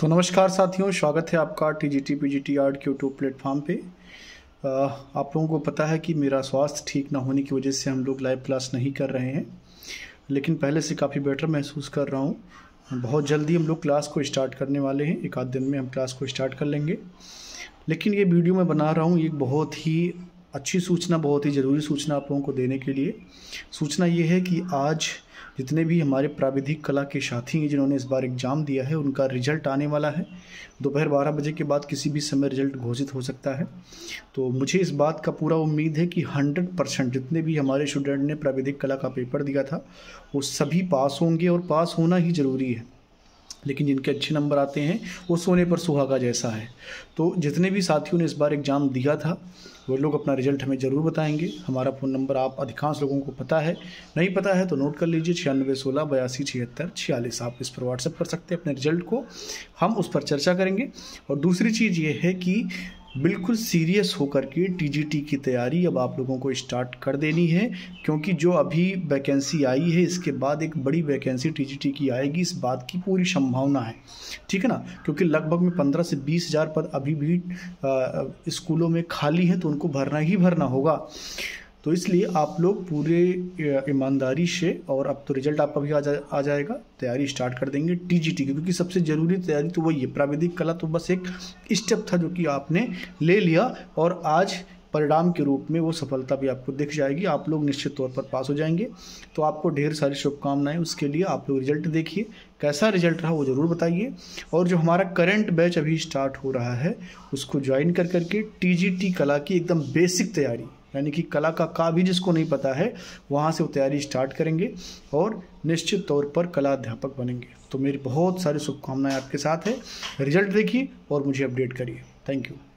तो नमस्कार साथियों स्वागत है आपका T G T P G T art के यूट्यूब प्लेटफॉर्म पर आप लोगों को पता है कि मेरा स्वास्थ्य ठीक ना होने की वजह से हम लोग लाइव क्लास नहीं कर रहे हैं लेकिन पहले से काफ़ी बेटर महसूस कर रहा हूँ बहुत जल्दी हम लोग क्लास को स्टार्ट करने वाले हैं एक आध दिन में हम क्लास को स्टार्ट कर लेंगे लेकिन ये वीडियो मैं बना रहा हूँ एक बहुत ही अच्छी सूचना बहुत ही ज़रूरी सूचना आप लोगों को देने के लिए सूचना ये है कि आज जितने भी हमारे प्राविधिक कला के साथी हैं जिन्होंने इस बार एग्ज़ाम दिया है उनका रिजल्ट आने वाला है दोपहर बारह बजे के बाद किसी भी समय रिजल्ट घोषित हो सकता है तो मुझे इस बात का पूरा उम्मीद है कि हंड्रेड परसेंट जितने भी हमारे स्टूडेंट ने प्राविधिक कला का पेपर दिया था वो सभी पास होंगे और पास होना ही ज़रूरी है लेकिन जिनके अच्छे नंबर आते हैं वो सोने पर सुहागा जैसा है तो जितने भी साथियों ने इस बार एग्ज़ाम दिया था वो लोग अपना रिजल्ट हमें ज़रूर बताएंगे हमारा फ़ोन नंबर आप अधिकांश लोगों को पता है नहीं पता है तो नोट कर लीजिए छियानवे सोलह बयासी छिहत्तर छियालीस आप इस पर व्हाट्सअप कर सकते हैं अपने रिजल्ट को हम उस पर चर्चा करेंगे और दूसरी चीज़ ये है कि बिल्कुल सीरियस होकर के टीजीटी की तैयारी अब आप लोगों को स्टार्ट कर देनी है क्योंकि जो अभी वैकेंसी आई है इसके बाद एक बड़ी वैकेंसी टीजीटी की आएगी इस बात की पूरी संभावना है ठीक है ना क्योंकि लगभग में पंद्रह से बीस हज़ार पद अभी भी स्कूलों में खाली हैं तो उनको भरना ही भरना होगा तो इसलिए आप लोग पूरे ईमानदारी से और अब तो रिजल्ट आपका भी आ, जा, आ जाएगा तैयारी स्टार्ट कर देंगे टीजीटी की क्योंकि सबसे ज़रूरी तैयारी तो वही है प्राविधिक कला तो बस एक स्टेप था जो कि आपने ले लिया और आज परिणाम के रूप में वो सफलता भी आपको दिख जाएगी आप लोग निश्चित तौर पर पास हो जाएंगे तो आपको ढेर सारी शुभकामनाएं उसके लिए आप लोग रिजल्ट देखिए कैसा रिजल्ट रहा वो ज़रूर बताइए और जो हमारा करंट बैच अभी स्टार्ट हो रहा है उसको ज्वाइन कर करके टी कला की एकदम बेसिक तैयारी यानी कि कला का का भी जिसको नहीं पता है वहाँ से वो तैयारी स्टार्ट करेंगे और निश्चित तौर पर कला अध्यापक बनेंगे तो मेरी बहुत सारी शुभकामनाएं आपके साथ है रिजल्ट देखिए और मुझे अपडेट करिए थैंक यू